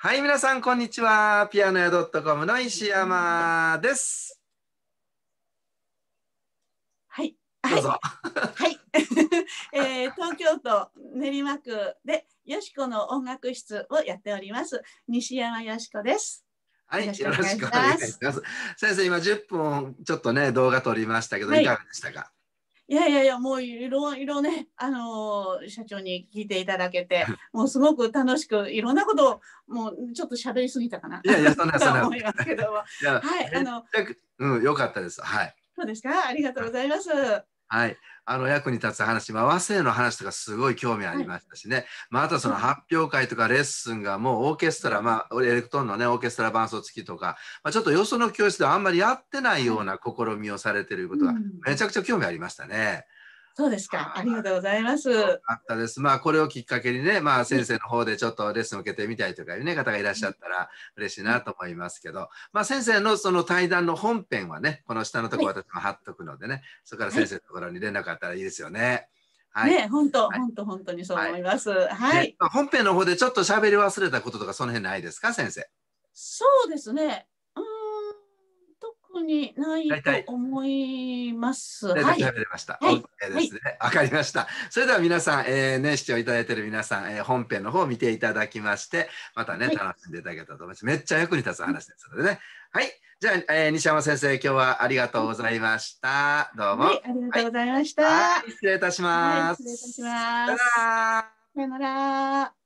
はい、皆さん、こんにちは。ピアノ屋 .com の石山です。はい。どうぞ。はい。えー、東京都練馬区で、よしこの音楽室をやっております。西山よしこです。はい、よろしくお願いします。先生、今10分ちょっとね、動画撮りましたけど、はい、いかがでしたかいやいやいや、もういろいろね、あのー、社長に聞いていただけて、もうすごく楽しく、いろんなことを、もうちょっと喋りすぎたかな。いやいや、そんな、そんな。思いますけど はい、あの、うん、よかったです。はい。そうですか。ありがとうございます。はい、あの役に立つ話、まあ、和声の話とかすごい興味ありましたしね、はい、まあ、あとその発表会とかレッスンがもうオーケストラ、まあ、エレクトーンのねオーケストラ伴奏付きとか、まあ、ちょっとよその教室ではあんまりやってないような試みをされてることがめちゃくちゃ興味ありましたね。そうですか。ありがとうございます。あったです。まあ、これをきっかけにね、まあ、先生の方でちょっとレッスンを受けてみたいとかいうね、方がいらっしゃったら嬉しいなと思いますけど、まあ、先生のその対談の本編はね、この下のとこ私も貼っとくのでね、はい、そこから先生のところに連絡あったらいいですよね。はい、ね、本当、本当、本当にそう思います。はい。はいね、本編の方でちょっと喋り忘れたこととか、その辺ないですか、先生。そうですね。にないと思います。はい。わ、はいはい、かりました。それでは皆さん、えー、ね、視聴いただいている皆さん、えー、本編の方を見ていただきまして、またね、楽しんでいただけたらと思います。めっちゃ役に立つ話ですのでね。はい。じゃあ、えー、西山先生、今日はありがとうございました。どうも。はい、ありがとうございました。失礼いたします。失礼いたします。さよなら。さよなら。